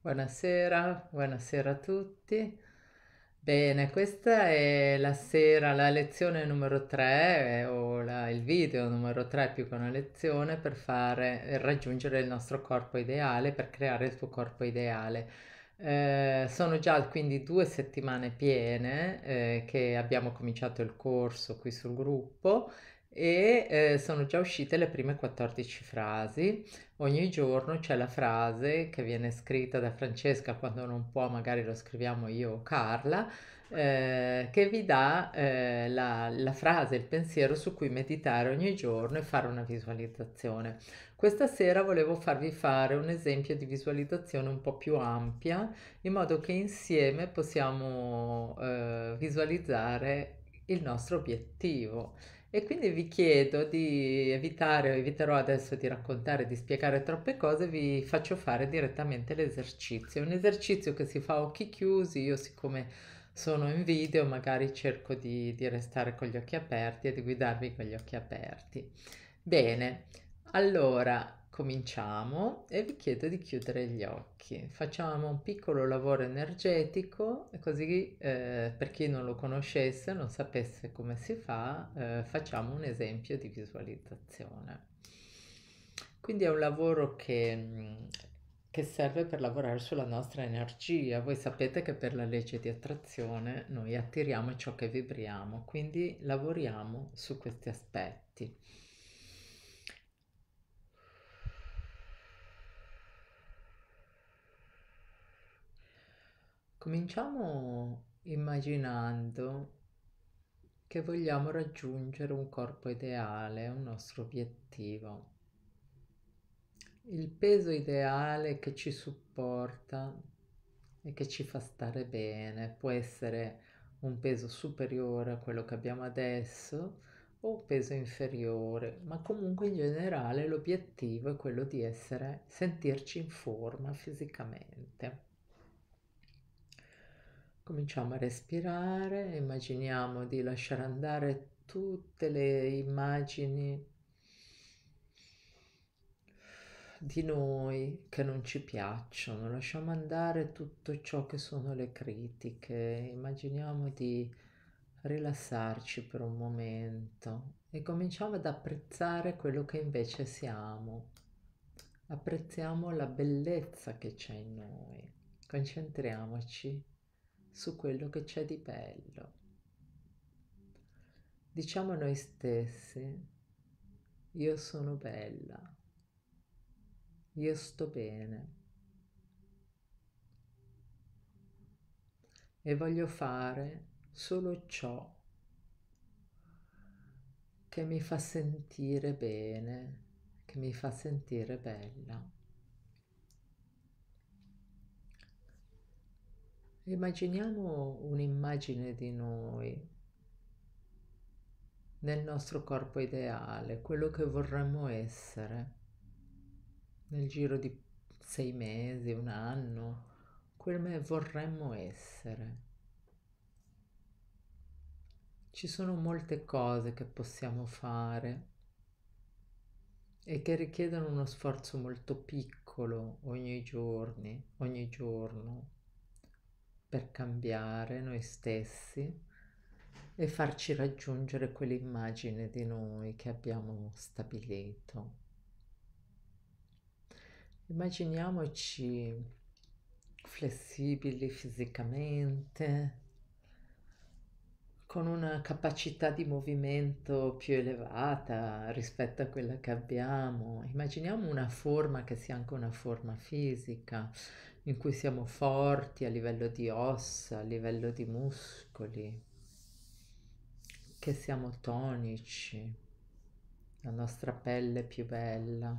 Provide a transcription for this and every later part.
Buonasera, buonasera a tutti. Bene, questa è la sera, la lezione numero 3 eh, o la, il video numero 3 più che una lezione per fare, eh, raggiungere il nostro corpo ideale, per creare il tuo corpo ideale. Eh, sono già quindi due settimane piene eh, che abbiamo cominciato il corso qui sul gruppo e eh, sono già uscite le prime 14 frasi. Ogni giorno c'è la frase che viene scritta da Francesca quando non può, magari lo scriviamo io o Carla, eh, che vi dà eh, la, la frase, il pensiero su cui meditare ogni giorno e fare una visualizzazione. Questa sera volevo farvi fare un esempio di visualizzazione un po' più ampia, in modo che insieme possiamo eh, visualizzare il nostro obiettivo. E quindi vi chiedo di evitare, eviterò adesso di raccontare, di spiegare troppe cose, vi faccio fare direttamente l'esercizio. un esercizio che si fa a occhi chiusi, io siccome sono in video magari cerco di, di restare con gli occhi aperti e di guidarvi con gli occhi aperti. Bene, allora Cominciamo e vi chiedo di chiudere gli occhi. Facciamo un piccolo lavoro energetico così eh, per chi non lo conoscesse, non sapesse come si fa, eh, facciamo un esempio di visualizzazione. Quindi è un lavoro che, mm, che serve per lavorare sulla nostra energia. Voi sapete che per la legge di attrazione noi attiriamo ciò che vibriamo, quindi lavoriamo su questi aspetti. Cominciamo immaginando che vogliamo raggiungere un corpo ideale, un nostro obiettivo. Il peso ideale che ci supporta e che ci fa stare bene può essere un peso superiore a quello che abbiamo adesso o un peso inferiore, ma comunque in generale l'obiettivo è quello di essere, sentirci in forma fisicamente. Cominciamo a respirare, immaginiamo di lasciare andare tutte le immagini di noi che non ci piacciono, lasciamo andare tutto ciò che sono le critiche, immaginiamo di rilassarci per un momento e cominciamo ad apprezzare quello che invece siamo. Apprezziamo la bellezza che c'è in noi. Concentriamoci su quello che c'è di bello. Diciamo a noi stessi, io sono bella, io sto bene e voglio fare solo ciò che mi fa sentire bene, che mi fa sentire bella. Immaginiamo un'immagine di noi nel nostro corpo ideale, quello che vorremmo essere nel giro di sei mesi, un anno, come vorremmo essere. Ci sono molte cose che possiamo fare e che richiedono uno sforzo molto piccolo ogni giorno, ogni giorno, per cambiare noi stessi e farci raggiungere quell'immagine di noi che abbiamo stabilito. Immaginiamoci flessibili fisicamente, con una capacità di movimento più elevata rispetto a quella che abbiamo. Immaginiamo una forma che sia anche una forma fisica, in cui siamo forti a livello di ossa, a livello di muscoli, che siamo tonici, la nostra pelle è più bella,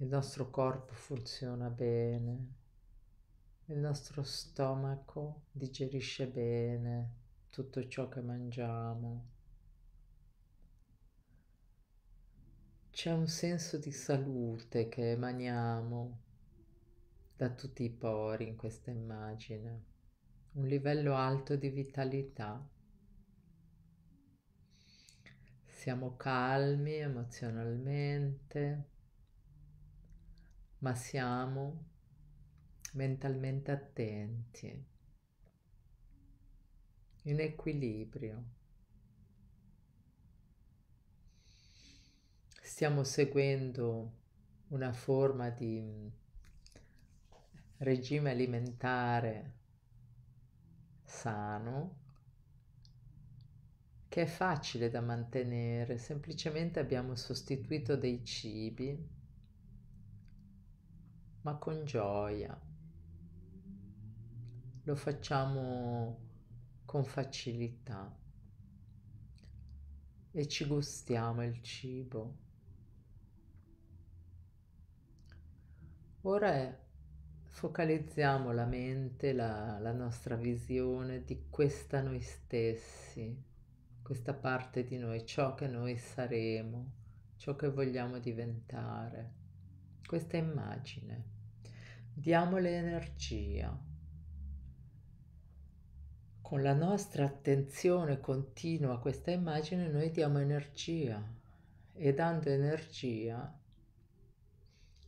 il nostro corpo funziona bene. Il nostro stomaco digerisce bene, tutto ciò che mangiamo. C'è un senso di salute che emaniamo da tutti i pori in questa immagine, un livello alto di vitalità. Siamo calmi emozionalmente, ma siamo mentalmente attenti in equilibrio. Stiamo seguendo una forma di mm, regime alimentare sano che è facile da mantenere, semplicemente abbiamo sostituito dei cibi ma con gioia. Lo facciamo con facilità e ci gustiamo il cibo. Ora focalizziamo la mente, la, la nostra visione di questa noi stessi, questa parte di noi, ciò che noi saremo, ciò che vogliamo diventare, questa immagine. Diamo l'energia con la nostra attenzione continua a questa immagine noi diamo energia e dando energia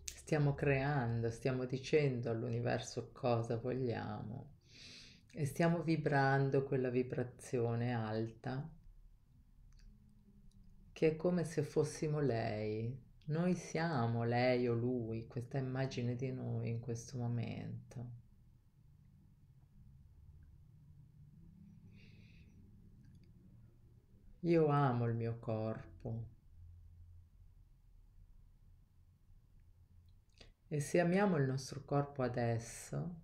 stiamo creando, stiamo dicendo all'universo cosa vogliamo e stiamo vibrando quella vibrazione alta che è come se fossimo lei, noi siamo lei o lui, questa immagine di noi in questo momento. Io amo il mio corpo. E se amiamo il nostro corpo adesso,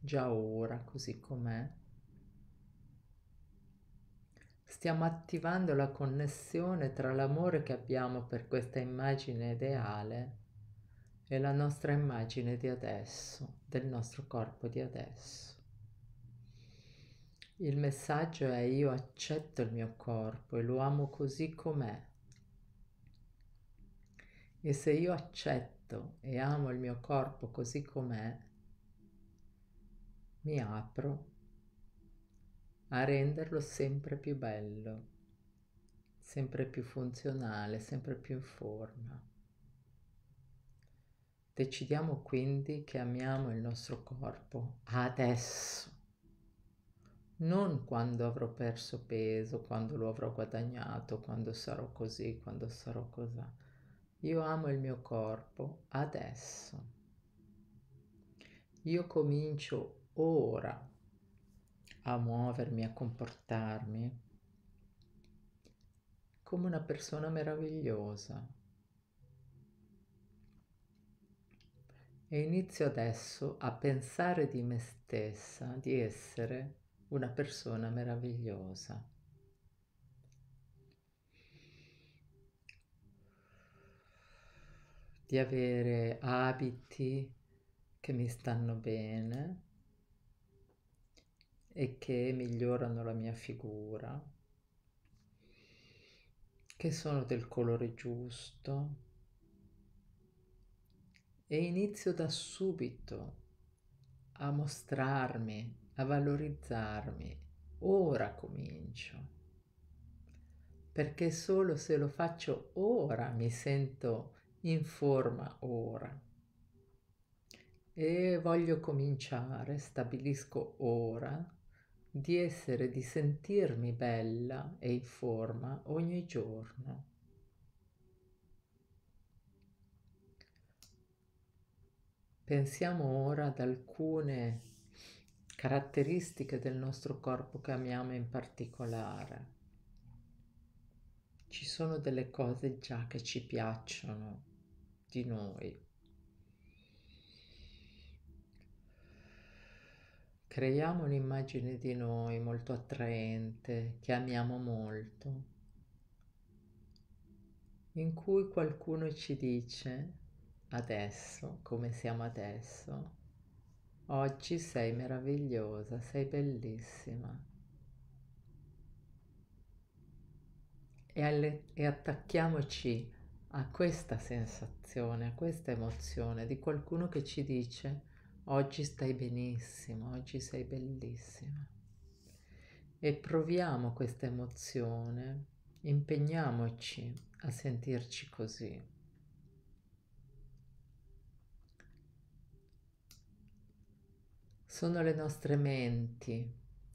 già ora, così com'è, stiamo attivando la connessione tra l'amore che abbiamo per questa immagine ideale e la nostra immagine di adesso, del nostro corpo di adesso. Il messaggio è io accetto il mio corpo e lo amo così com'è. E se io accetto e amo il mio corpo così com'è, mi apro a renderlo sempre più bello, sempre più funzionale, sempre più in forma. Decidiamo quindi che amiamo il nostro corpo adesso non quando avrò perso peso, quando lo avrò guadagnato, quando sarò così, quando sarò così. Io amo il mio corpo adesso. Io comincio ora a muovermi, a comportarmi come una persona meravigliosa. E inizio adesso a pensare di me stessa, di essere una persona meravigliosa. Di avere abiti che mi stanno bene e che migliorano la mia figura, che sono del colore giusto e inizio da subito a mostrarmi a valorizzarmi. Ora comincio. Perché solo se lo faccio ora mi sento in forma ora. E voglio cominciare, stabilisco ora di essere, di sentirmi bella e in forma ogni giorno. Pensiamo ora ad alcune caratteristiche del nostro corpo che amiamo in particolare. Ci sono delle cose già che ci piacciono di noi. Creiamo un'immagine di noi molto attraente, che amiamo molto, in cui qualcuno ci dice adesso, come siamo adesso, Oggi sei meravigliosa, sei bellissima. E, alle, e, attacchiamoci a questa sensazione, a questa emozione di qualcuno che ci dice oggi stai benissimo, oggi sei bellissima. E proviamo questa emozione, impegniamoci a sentirci così. sono le nostre menti,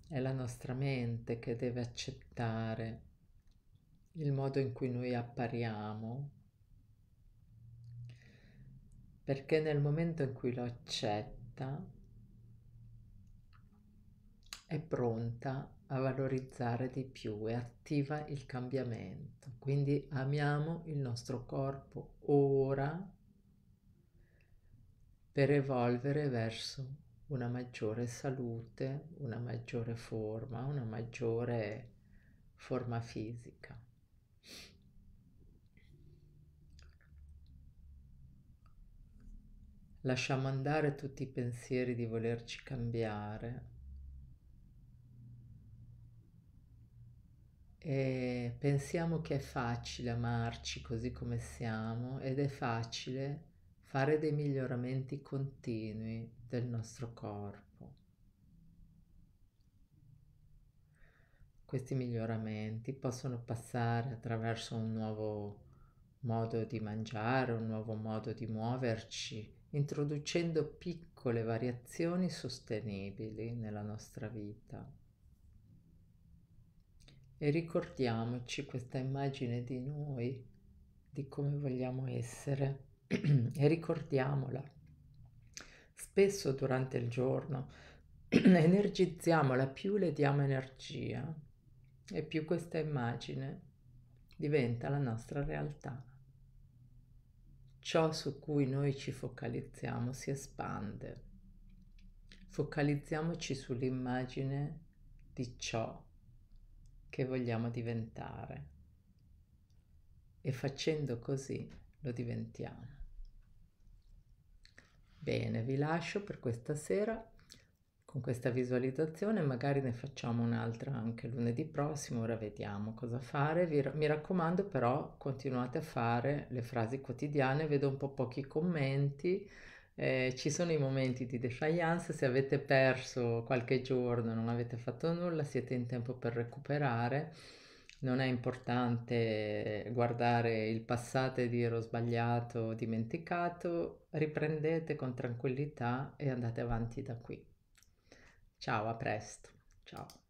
è la nostra mente che deve accettare il modo in cui noi appariamo, perché nel momento in cui lo accetta è pronta a valorizzare di più e attiva il cambiamento. Quindi amiamo il nostro corpo ora per evolvere verso una maggiore salute, una maggiore forma, una maggiore forma fisica. Lasciamo andare tutti i pensieri di volerci cambiare e pensiamo che è facile amarci così come siamo ed è facile fare dei miglioramenti continui del nostro corpo. Questi miglioramenti possono passare attraverso un nuovo modo di mangiare, un nuovo modo di muoverci, introducendo piccole variazioni sostenibili nella nostra vita. E ricordiamoci questa immagine di noi, di come vogliamo essere e ricordiamola. Spesso durante il giorno energizziamola, più le diamo energia e più questa immagine diventa la nostra realtà. Ciò su cui noi ci focalizziamo si espande. Focalizziamoci sull'immagine di ciò che vogliamo diventare e facendo così lo diventiamo. Bene, vi lascio per questa sera con questa visualizzazione, magari ne facciamo un'altra anche lunedì prossimo, ora vediamo cosa fare. Vi, mi raccomando però continuate a fare le frasi quotidiane, vedo un po' pochi commenti. Eh, ci sono i momenti di defiance, se avete perso qualche giorno, non avete fatto nulla, siete in tempo per recuperare non è importante eh, guardare il passato e dire ho sbagliato, ho dimenticato, riprendete con tranquillità e andate avanti da qui. Ciao, a presto. Ciao.